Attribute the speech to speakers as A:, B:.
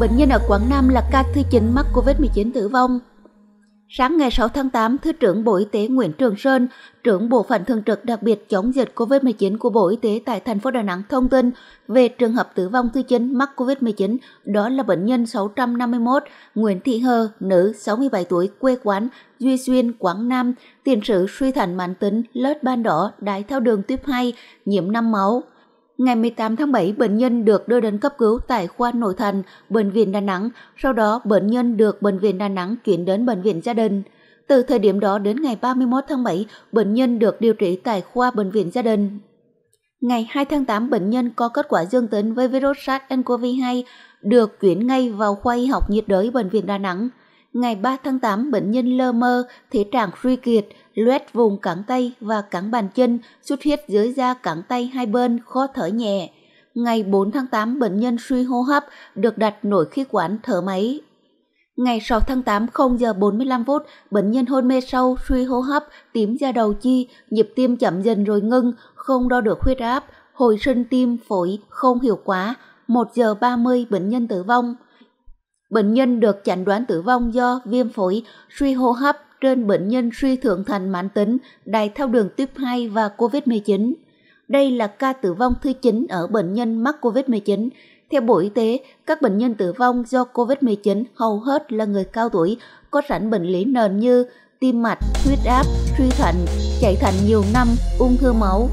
A: bệnh nhân ở Quảng Nam là ca thứ 9 mắc COVID-19 tử vong. Sáng ngày 6 tháng 8, Thứ trưởng Bộ Y tế Nguyễn Trường Sơn, trưởng Bộ phận thường trực đặc biệt chống dịch COVID-19 của Bộ Y tế tại thành phố Đà Nẵng thông tin về trường hợp tử vong thứ 9 mắc COVID-19, đó là bệnh nhân 651 Nguyễn Thị Hơ, nữ 67 tuổi, quê quán Duy Xuyên, Quảng Nam, tiền sử suy thận mãn tính, lết ban đỏ, đái tháo đường tuyếp 2, nhiễm năm máu. Ngày 18 tháng 7, bệnh nhân được đưa đến cấp cứu tại khoa nội thành Bệnh viện Đà Nẵng, sau đó bệnh nhân được Bệnh viện Đà Nẵng chuyển đến Bệnh viện gia đình. Từ thời điểm đó đến ngày 31 tháng 7, bệnh nhân được điều trị tại khoa Bệnh viện gia đình. Ngày 2 tháng 8, bệnh nhân có kết quả dương tính với virus SARS-CoV-2 được chuyển ngay vào khoa y học nhiệt đới Bệnh viện Đà Nẵng ngày 3 tháng 8 bệnh nhân lơ mơ, thể trạng suy kiệt, loét vùng cẳng tay và cẳng bàn chân, xuất huyết dưới da cẳng tay hai bên, khó thở nhẹ. Ngày 4 tháng 8 bệnh nhân suy hô hấp, được đặt nội khí quản thở máy. Ngày 6 tháng 8 0 giờ 45 phút, bệnh nhân hôn mê sâu, suy hô hấp, tím da đầu chi, nhịp tim chậm dần rồi ngưng, không đo được huyết áp, hồi sinh tim phổi không hiệu quả, 1 giờ 30 bệnh nhân tử vong. Bệnh nhân được chẩn đoán tử vong do viêm phổi, suy hô hấp trên bệnh nhân suy thượng thành mãn tính, đài thao đường tuyếp 2 và COVID-19. Đây là ca tử vong thứ 9 ở bệnh nhân mắc COVID-19. Theo Bộ Y tế, các bệnh nhân tử vong do COVID-19 hầu hết là người cao tuổi, có sẵn bệnh lý nền như tim mạch, huyết áp, suy thận, chạy thận nhiều năm, ung thư máu,